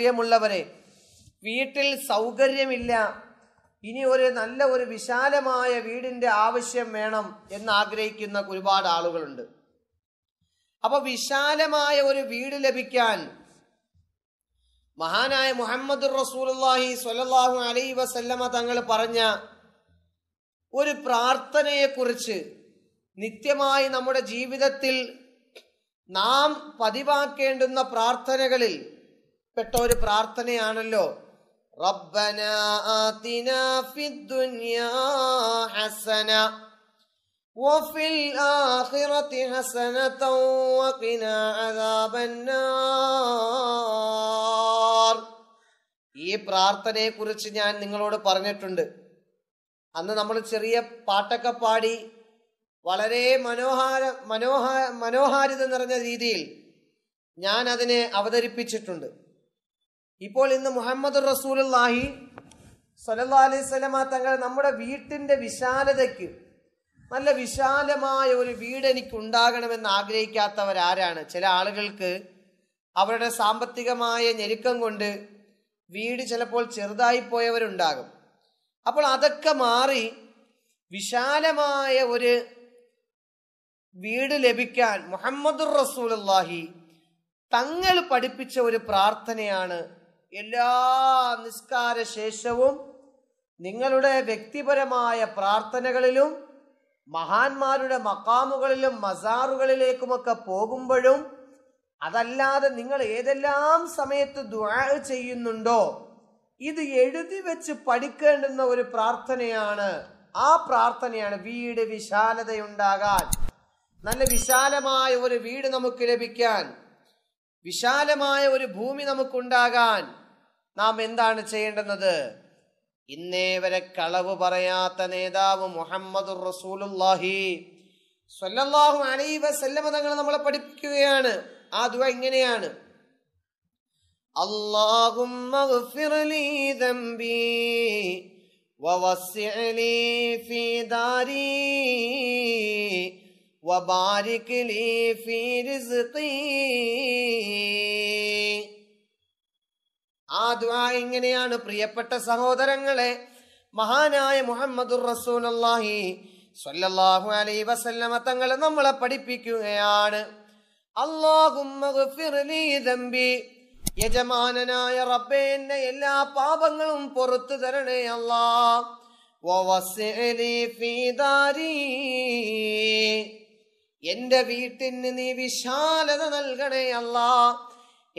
പ്രിയമുള്ളവരെ വീട്ടിൽ സൗകര്യമില്ല ഇനി ഒരു നല്ല ഒരു വിശാലമായ വീടിൻ്റെ ആവശ്യം വേണം എന്ന് ആഗ്രഹിക്കുന്ന ഒരുപാട് ആളുകളുണ്ട് അപ്പോൾ വിശാലമായ ഒരു വീട് ലഭിക്കാൻ മഹാനായ മുഹമ്മദ് റസൂലി സ്വലാഹു അലൈ വസല്ലമ തങ്ങൾ പറഞ്ഞ ഒരു പ്രാർത്ഥനയെക്കുറിച്ച് നിത്യമായി നമ്മുടെ ജീവിതത്തിൽ നാം പതിവാക്കേണ്ടുന്ന പ്രാർത്ഥനകളിൽ പെട്ട ഒരു പ്രാർത്ഥനയാണല്ലോ ഫിദ്ദുനിയാ ഹസന ഈ പ്രാർത്ഥനയെ കുറിച്ച് ഞാൻ നിങ്ങളോട് പറഞ്ഞിട്ടുണ്ട് അന്ന് നമ്മൾ ചെറിയ പാട്ടൊക്കെ പാടി വളരെ മനോഹാര മനോഹ മനോഹാരിത നിറഞ്ഞ രീതിയിൽ ഞാൻ അതിനെ അവതരിപ്പിച്ചിട്ടുണ്ട് ഇപ്പോൾ ഇന്ന് മുഹമ്മദ് റസൂലി സലല്ലാ അലൈഹി സ്വലമ തങ്ങൾ നമ്മുടെ വീട്ടിൻ്റെ വിശാലതയ്ക്ക് നല്ല വിശാലമായ ഒരു വീട് എനിക്ക് ഉണ്ടാകണമെന്ന് ആഗ്രഹിക്കാത്തവരാരാണ് ചില ആളുകൾക്ക് അവരുടെ സാമ്പത്തികമായ ഞെരുക്കം കൊണ്ട് വീട് ചിലപ്പോൾ ചെറുതായി പോയവരുണ്ടാകും അപ്പോൾ അതൊക്കെ മാറി വിശാലമായ ഒരു വീട് ലഭിക്കാൻ മുഹമ്മദുർ റസൂലല്ലാഹി തങ്ങൾ പഠിപ്പിച്ച ഒരു പ്രാർത്ഥനയാണ് എല്ലാ നിസ്കാര ശേഷവും നിങ്ങളുടെ വ്യക്തിപരമായ പ്രാർത്ഥനകളിലും മഹാന്മാരുടെ മക്കാമുകളിലും മസാറുകളിലേക്കുമൊക്കെ പോകുമ്പോഴും അതല്ലാതെ നിങ്ങൾ ഏതെല്ലാം സമയത്ത് ദുആ ചെയ്യുന്നുണ്ടോ ഇത് എഴുതി വെച്ച് പഠിക്കേണ്ടുന്ന ഒരു പ്രാർത്ഥനയാണ് ആ പ്രാർത്ഥനയാണ് വീട് വിശാലതയുണ്ടാകാൻ നല്ല വിശാലമായ ഒരു വീട് നമുക്ക് ലഭിക്കാൻ വിശാലമായ ഒരു ഭൂമി നമുക്കുണ്ടാകാൻ നാം എന്താണ് ചെയ്യേണ്ടുന്നത് ഇന്നേ വരെ കളവ് പറയാത്ത നേതാവ് മുഹമ്മദ് റസൂലുല്ലാഹി സ്വല്ലല്ലാഹു അലൈ വസല്ലമ തങ്ങൾ നമ്മളെ പഠിപ്പിക്കുകയാണ് ആ ദുവ ഇങ്ങനെയാണ് اللهم اغفر لي ذنبي ووسع لي في داري لي في رزقي ആ ദുആ ഇങ്ങനെയാണ് പ്രിയപ്പെട്ട സഹോദരങ്ങളെ മഹാനായ മുഹമ്മദുർ റസൂലുള്ളാഹി സല്ലല്ലാഹു അലൈഹി വസല്ലമ തങ്ങളെ നമ്മളെ പഠിപ്പിക്കുകയാണ് അള്ളാഹുമ്മി യജമാനനായ റബ്ബേ എന്നെ എല്ലാ പാപങ്ങളും പുറത്തു തരണേ അല്ലാഹ് ഫീ അല്ലാ എന്റെ വീട്ടിന് നീ വിശാലത നൽകണേ അല്ലാഹ്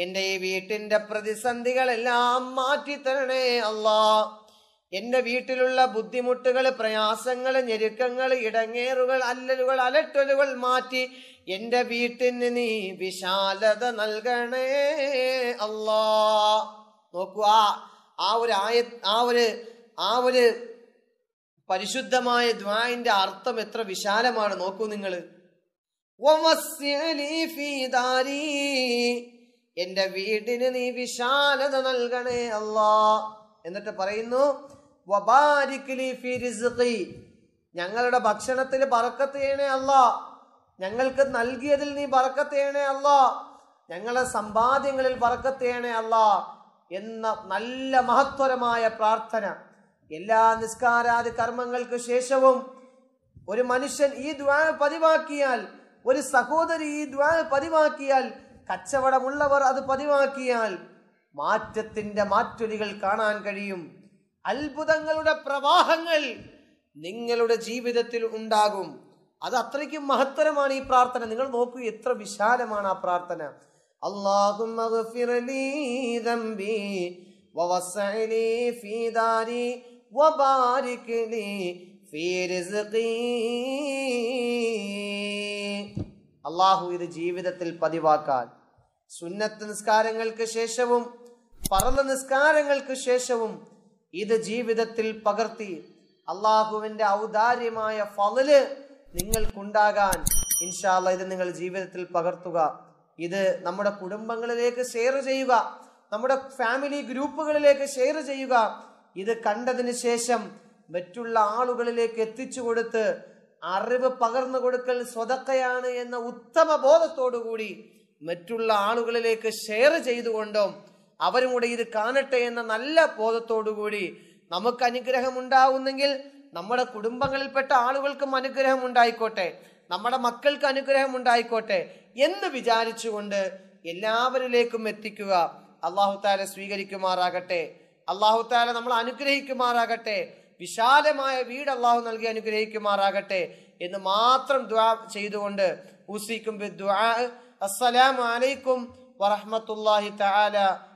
എന്റെ ഈ വീട്ടിന്റെ പ്രതിസന്ധികളെല്ലാം മാറ്റിത്തരണേ അല്ലാ എന്റെ വീട്ടിലുള്ള ബുദ്ധിമുട്ടുകൾ പ്രയാസങ്ങൾ ഞെരുക്കങ്ങൾ ഇടങ്ങേറുകൾ അല്ലലുകൾ അലട്ടലുകൾ മാറ്റി എന്റെ വീട്ടിന് നീ വിശാലത നൽകണേ അല്ലാ നോക്കൂ ആ ആ ഒരു ആയ ആ ഒരു ആ ഒരു പരിശുദ്ധമായ ദ്വായിന്റെ അർത്ഥം എത്ര വിശാലമാണ് നോക്കൂ നിങ്ങൾ എന്റെ വീടിന് നീ വിശാലത നൽകണേ അല്ലാ എന്നിട്ട് പറയുന്നു ഞങ്ങളുടെ ഭക്ഷണത്തിൽ പറക്കത്ത് ചെയ്യണേ അല്ല ഞങ്ങൾക്ക് നൽകിയതിൽ നീ പറക്കത്ത് ചെയ്യണേ അല്ല ഞങ്ങളെ സമ്പാദ്യങ്ങളിൽ പറക്കത്ത് ചെയ്യണേ അല്ല എന്ന നല്ല മഹത്വരമായ പ്രാർത്ഥന എല്ലാ നിസ്കാരാദി കർമ്മങ്ങൾക്ക് ശേഷവും ഒരു മനുഷ്യൻ ഈ ദ്വാ പതിവാക്കിയാൽ ഒരു സഹോദരി ഈ ദ്വാ പതിവാക്കിയാൽ കച്ചവടമുള്ളവർ അത് പതിവാക്കിയാൽ മാറ്റത്തിന്റെ മാറ്റൊലികൾ കാണാൻ കഴിയും അത്ഭുതങ്ങളുടെ പ്രവാഹങ്ങൾ നിങ്ങളുടെ ജീവിതത്തിൽ ഉണ്ടാകും അത് അത്രയ്ക്കും മഹത്തരമാണ് ഈ പ്രാർത്ഥന നിങ്ങൾ നോക്കൂ എത്ര വിശാലമാണ് ആ പ്രാർത്ഥന അള്ളാഹും അള്ളാഹു ഇത് ജീവിതത്തിൽ പതിവാക്കാൻ സുന്നത്ത് നിസ്കാരങ്ങൾക്ക് ശേഷവും പറന്ന നിസ്കാരങ്ങൾക്ക് ശേഷവും ഇത് ജീവിതത്തിൽ പകർത്തി അള്ളാഹുവിന്റെ ഔദാര്യമായ ഫലല് നിങ്ങൾക്കുണ്ടാകാൻ ഇൻഷാല്ല ഇത് നിങ്ങൾ ജീവിതത്തിൽ പകർത്തുക ഇത് നമ്മുടെ കുടുംബങ്ങളിലേക്ക് ഷെയർ ചെയ്യുക നമ്മുടെ ഫാമിലി ഗ്രൂപ്പുകളിലേക്ക് ഷെയർ ചെയ്യുക ഇത് കണ്ടതിന് ശേഷം മറ്റുള്ള ആളുകളിലേക്ക് എത്തിച്ചു കൊടുത്ത് അറിവ് പകർന്നു കൊടുക്കൽ സ്വതക്കയാണ് എന്ന ഉത്തമ ബോധത്തോടു കൂടി മറ്റുള്ള ആളുകളിലേക്ക് ഷെയർ ചെയ്തുകൊണ്ടും അവരും കൂടെ ഇത് കാണട്ടെ എന്ന നല്ല ബോധത്തോടുകൂടി നമുക്ക് അനുഗ്രഹം ഉണ്ടാവുന്നെങ്കിൽ നമ്മുടെ കുടുംബങ്ങളിൽപ്പെട്ട ആളുകൾക്കും അനുഗ്രഹം ഉണ്ടായിക്കോട്ടെ നമ്മുടെ മക്കൾക്ക് അനുഗ്രഹം ഉണ്ടായിക്കോട്ടെ എന്ന് വിചാരിച്ചുകൊണ്ട് എല്ലാവരിലേക്കും എത്തിക്കുക അള്ളാഹു താല സ്വീകരിക്കുമാറാകട്ടെ അള്ളാഹു താല നമ്മൾ അനുഗ്രഹിക്കുമാറാകട്ടെ വിശാലമായ വീട് അള്ളാഹു നൽകി അനുഗ്രഹിക്കുമാറാകട്ടെ എന്ന് മാത്രം ദ്വാ ചെയ്തുകൊണ്ട് ഉസിക്കും السلام عليكم ورحمة الله تعالى